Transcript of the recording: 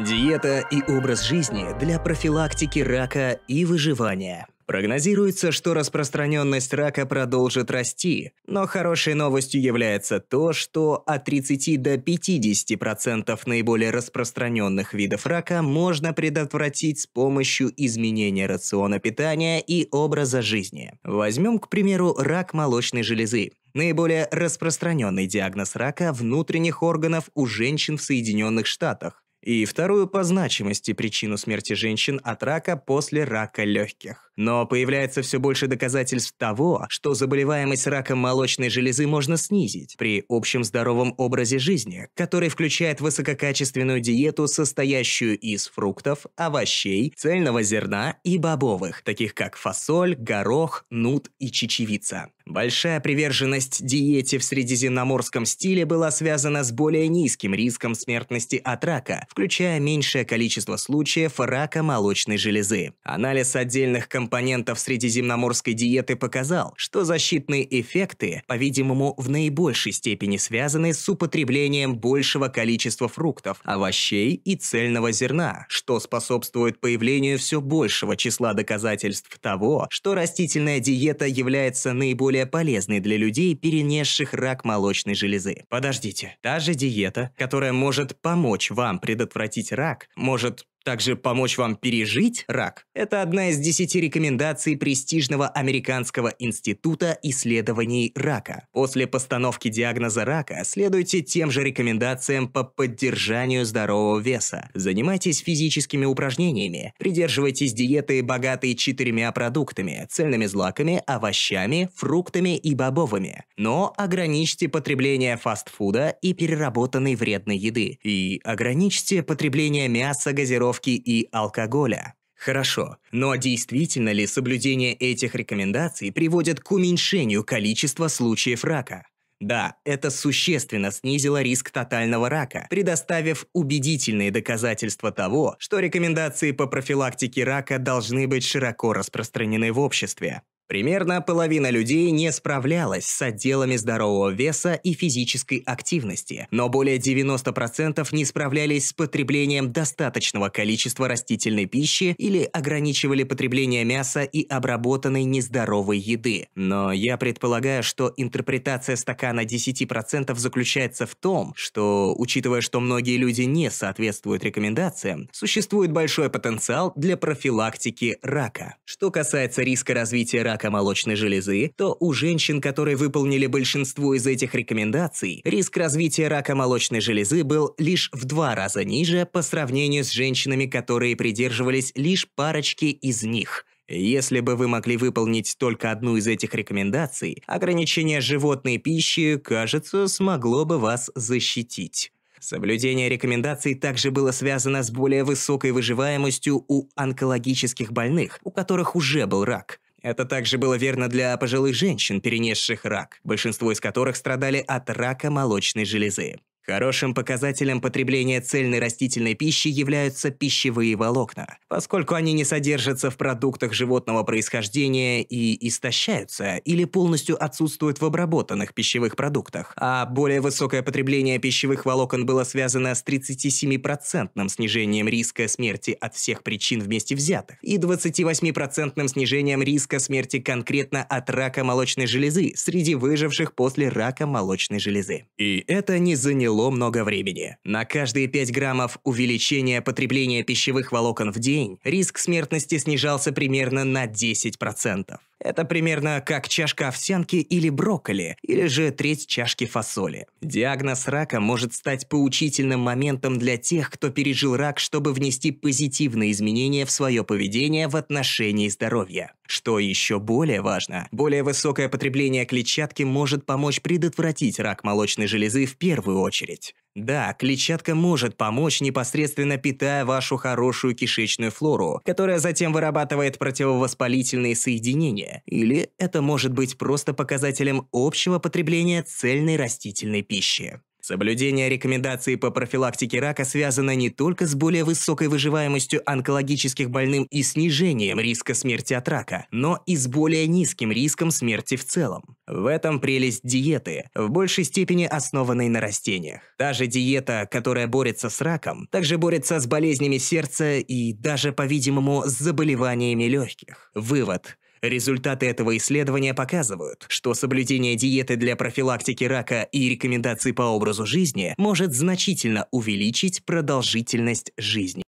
Диета и образ жизни для профилактики рака и выживания. Прогнозируется, что распространенность рака продолжит расти, но хорошей новостью является то, что от 30 до 50% наиболее распространенных видов рака можно предотвратить с помощью изменения рациона питания и образа жизни. Возьмем, к примеру, рак молочной железы. Наиболее распространенный диагноз рака внутренних органов у женщин в Соединенных Штатах и вторую по значимости причину смерти женщин от рака после рака легких но появляется все больше доказательств того, что заболеваемость раком молочной железы можно снизить при общем здоровом образе жизни, который включает высококачественную диету, состоящую из фруктов, овощей, цельного зерна и бобовых, таких как фасоль, горох, нут и чечевица. Большая приверженность диете в средиземноморском стиле была связана с более низким риском смертности от рака, включая меньшее количество случаев рака молочной железы. Анализ отдельных компонентов компонентов средиземноморской диеты показал, что защитные эффекты, по-видимому, в наибольшей степени связаны с употреблением большего количества фруктов, овощей и цельного зерна, что способствует появлению все большего числа доказательств того, что растительная диета является наиболее полезной для людей, перенесших рак молочной железы. Подождите, та же диета, которая может помочь вам предотвратить рак, может также помочь вам пережить рак – это одна из десяти рекомендаций престижного Американского института исследований рака. После постановки диагноза рака следуйте тем же рекомендациям по поддержанию здорового веса. Занимайтесь физическими упражнениями, придерживайтесь диеты, богатой четырьмя продуктами – цельными злаками, овощами, фруктами и бобовыми. Но ограничьте потребление фастфуда и переработанной вредной еды. И ограничьте потребление мяса, газировки, тонировки и алкоголя. Хорошо, но действительно ли соблюдение этих рекомендаций приводит к уменьшению количества случаев рака? Да, это существенно снизило риск тотального рака, предоставив убедительные доказательства того, что рекомендации по профилактике рака должны быть широко распространены в обществе. Примерно половина людей не справлялась с отделами здорового веса и физической активности, но более 90% не справлялись с потреблением достаточного количества растительной пищи или ограничивали потребление мяса и обработанной нездоровой еды. Но я предполагаю, что интерпретация стакана 10% заключается в том, что, учитывая, что многие люди не соответствуют рекомендациям, существует большой потенциал для профилактики рака. Что касается риска развития рака, рака молочной железы, то у женщин, которые выполнили большинство из этих рекомендаций, риск развития рака молочной железы был лишь в два раза ниже по сравнению с женщинами, которые придерживались лишь парочки из них – если бы вы могли выполнить только одну из этих рекомендаций, ограничение животной пищи, кажется, смогло бы вас защитить. Соблюдение рекомендаций также было связано с более высокой выживаемостью у онкологических больных, у которых уже был рак. Это также было верно для пожилых женщин, перенесших рак, большинство из которых страдали от рака молочной железы. Хорошим показателем потребления цельной растительной пищи являются пищевые волокна, поскольку они не содержатся в продуктах животного происхождения и истощаются или полностью отсутствуют в обработанных пищевых продуктах, а более высокое потребление пищевых волокон было связано с 37% снижением риска смерти от всех причин вместе взятых и 28% снижением риска смерти конкретно от рака молочной железы среди выживших после рака молочной железы. И это не заняло заняло много времени. На каждые 5 граммов увеличения потребления пищевых волокон в день риск смертности снижался примерно на 10%. Это примерно как чашка овсянки или брокколи, или же треть чашки фасоли. Диагноз рака может стать поучительным моментом для тех, кто пережил рак, чтобы внести позитивные изменения в свое поведение в отношении здоровья. Что еще более важно, более высокое потребление клетчатки может помочь предотвратить рак молочной железы в первую очередь. Да, клетчатка может помочь, непосредственно питая вашу хорошую кишечную флору, которая затем вырабатывает противовоспалительные соединения. Или это может быть просто показателем общего потребления цельной растительной пищи. Соблюдение рекомендаций по профилактике рака связано не только с более высокой выживаемостью онкологических больным и снижением риска смерти от рака, но и с более низким риском смерти в целом. В этом прелесть диеты, в большей степени основанной на растениях. Та же диета, которая борется с раком, также борется с болезнями сердца и даже, по-видимому, с заболеваниями легких. Вывод. Результаты этого исследования показывают, что соблюдение диеты для профилактики рака и рекомендаций по образу жизни может значительно увеличить продолжительность жизни.